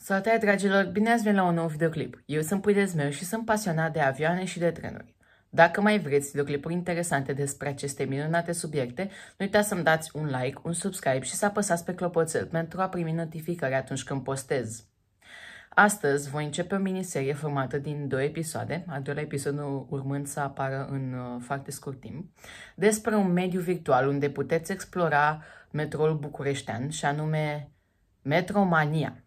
Salutare dragilor, bine ați venit la un nou videoclip. Eu sunt Pui meu și sunt pasionat de avioane și de trenuri. Dacă mai vreți videoclipuri interesante despre aceste minunate subiecte, nu uitați să-mi dați un like, un subscribe și să apăsați pe clopoțel pentru a primi notificări atunci când postez. Astăzi voi începe o miniserie formată din două episoade, al doilea episod urmând să apară în uh, foarte scurt timp, despre un mediu virtual unde puteți explora metroul bucureștean și anume Metromania.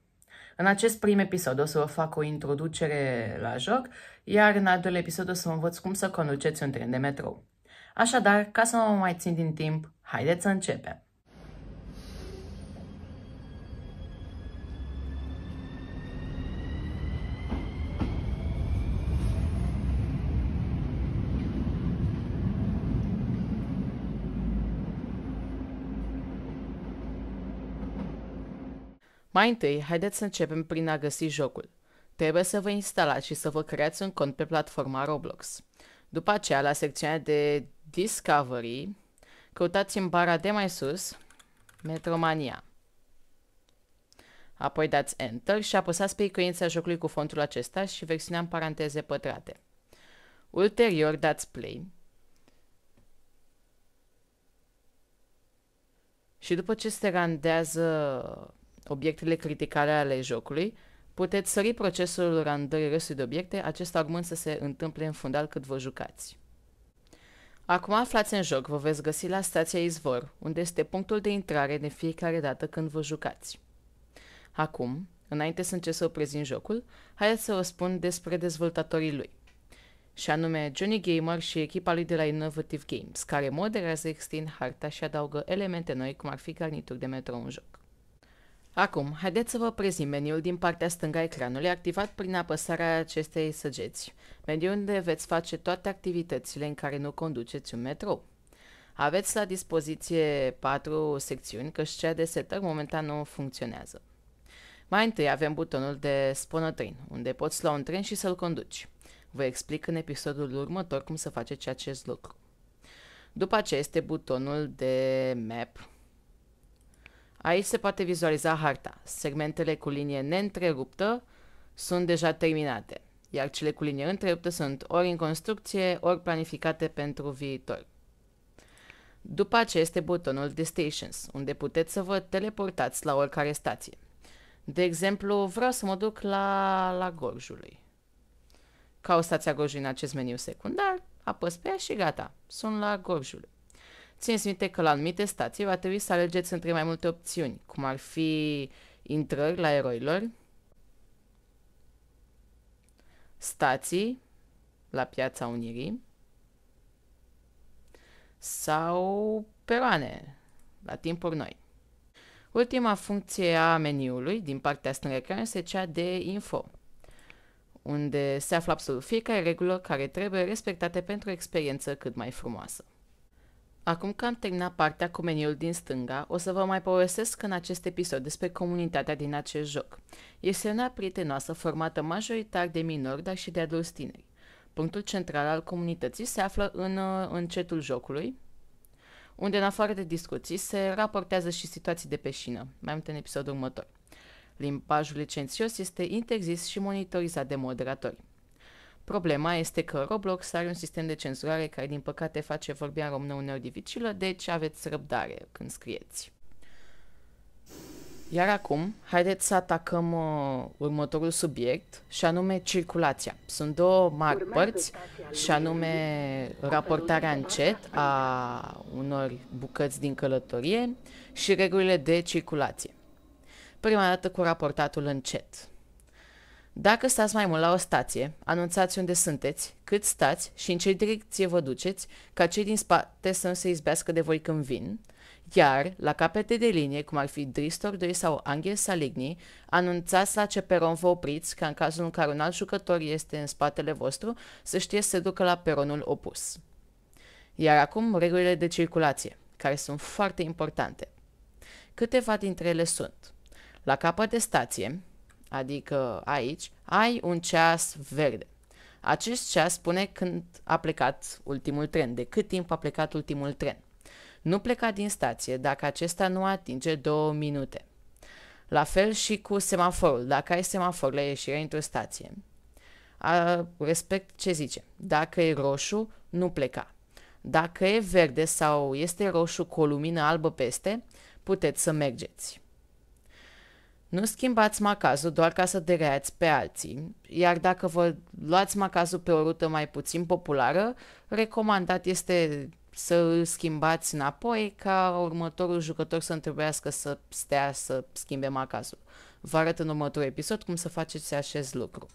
În acest prim episod o să vă fac o introducere la joc, iar în al doilea episod o să vă învăț cum să conduceți un tren de metrou. Așadar, ca să nu mă mai țin din timp, haideți să începem! Mai întâi, haideți să începem prin a găsi jocul. Trebuie să vă instalați și să vă creați un cont pe platforma Roblox. După aceea, la secțiunea de Discovery, căutați în bara de mai sus Metromania. Apoi dați Enter și apăsați pe icoința jocului cu fontul acesta și versiunea în paranteze pătrate. Ulterior dați Play. Și după ce se randează obiectele criticare ale jocului, puteți sări procesul randării restului de obiecte, acesta urmând să se întâmple în fundal cât vă jucați. Acum aflați în joc, vă veți găsi la stația Izvor, unde este punctul de intrare de fiecare dată când vă jucați. Acum, înainte să încep să vă prezint jocul, haideți să vă spun despre dezvoltatorii lui și anume Johnny Gamer și echipa lui de la Innovative Games, care moderează extind harta și adaugă elemente noi, cum ar fi garnituri de metro în joc. Acum, haideți să vă prezint meniul din partea stângă a ecranului, activat prin apăsarea acestei săgeți, Meniul unde veți face toate activitățile în care nu conduceți un metrou. Aveți la dispoziție patru secțiuni, căci cea de setări momentan nu funcționează. Mai întâi avem butonul de Spună unde poți lua un tren și să-l conduci. Vă explic în episodul următor cum să faceți acest lucru. După aceea este butonul de Map, Aici se poate vizualiza harta. Segmentele cu linie neîntreruptă sunt deja terminate, iar cele cu linie întreruptă sunt ori în construcție, ori planificate pentru viitor. După aceea este butonul stations, unde puteți să vă teleportați la oricare stație. De exemplu, vreau să mă duc la, la Gorjului. Caut stația Gorjului în acest meniu secundar, apăs pe ea și gata, sunt la Gorjului. Țineți minte că la anumite stații va trebui să alegeți între mai multe opțiuni, cum ar fi intrări la eroilor, stații la Piața Unirii sau peroane la timpuri noi. Ultima funcție a meniului din partea stângă ecran este cea de info, unde se află absolut fiecare regulă care trebuie respectate pentru o experiență cât mai frumoasă. Acum că am terminat partea cu meniul din stânga, o să vă mai povestesc în acest episod despre comunitatea din acest joc. Este una prietenoasă formată majoritar de minori, dar și de adulți tineri. Punctul central al comunității se află în uh, încetul jocului, unde în afară de discuții se raportează și situații de peșină, mai mult în episodul următor. Limbajul licențios este interzis și monitorizat de moderatori. Problema este că Roblox are un sistem de cenzurare care din păcate face vorbea în română uneori dificilă, deci aveți răbdare când scrieți. Iar acum, haideți să atacăm uh, următorul subiect, și anume circulația. Sunt două mari părți, și anume raportarea încet a unor bucăți din călătorie și regulile de circulație. Prima dată cu raportatul încet. Dacă stați mai mult la o stație, anunțați unde sunteți, cât stați și în ce direcție vă duceți, ca cei din spate să nu se izbească de voi când vin, iar, la capete de linie, cum ar fi Dristor 2 sau Angel Saligny, anunțați la ce peron vă opriți, ca în cazul în care un alt jucător este în spatele vostru, să știe să se ducă la peronul opus. Iar acum, regulile de circulație, care sunt foarte importante. Câteva dintre ele sunt. La capăt de stație, adică aici, ai un ceas verde. Acest ceas spune când a plecat ultimul tren, de cât timp a plecat ultimul tren. Nu pleca din stație dacă acesta nu atinge două minute. La fel și cu semaforul, dacă ai semafor la ieșirea într-o stație. A, respect ce zice. Dacă e roșu, nu pleca. Dacă e verde sau este roșu cu o lumină albă peste, puteți să mergeți. Nu schimbați macazul doar ca să dereați pe alții, iar dacă vă luați macazul pe o rută mai puțin populară, recomandat este să îl schimbați înapoi ca următorul jucător să întrebească să stea să schimbe macazul. Vă arăt în următorul episod cum să faceți acest lucru.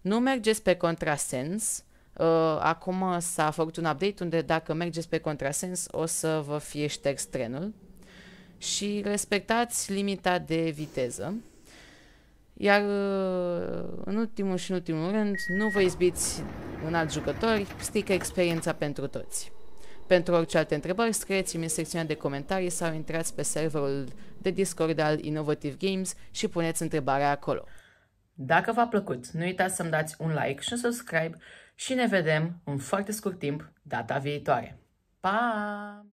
Nu mergeți pe contrasens. Uh, acum s-a făcut un update unde dacă mergeți pe contrasens o să vă fie șters trenul, și respectați limita de viteză. Iar uh, în ultimul și în ultimul rând, nu vă izbiți în alt jucători, strică experiența pentru toți. Pentru orice alte întrebări, scrieți-mi în secțiunea de comentarii sau intrați pe serverul de Discord al Innovative Games și puneți întrebarea acolo. Dacă v-a plăcut, nu uitați să-mi dați un like și un subscribe și ne vedem în foarte scurt timp data viitoare. Pa!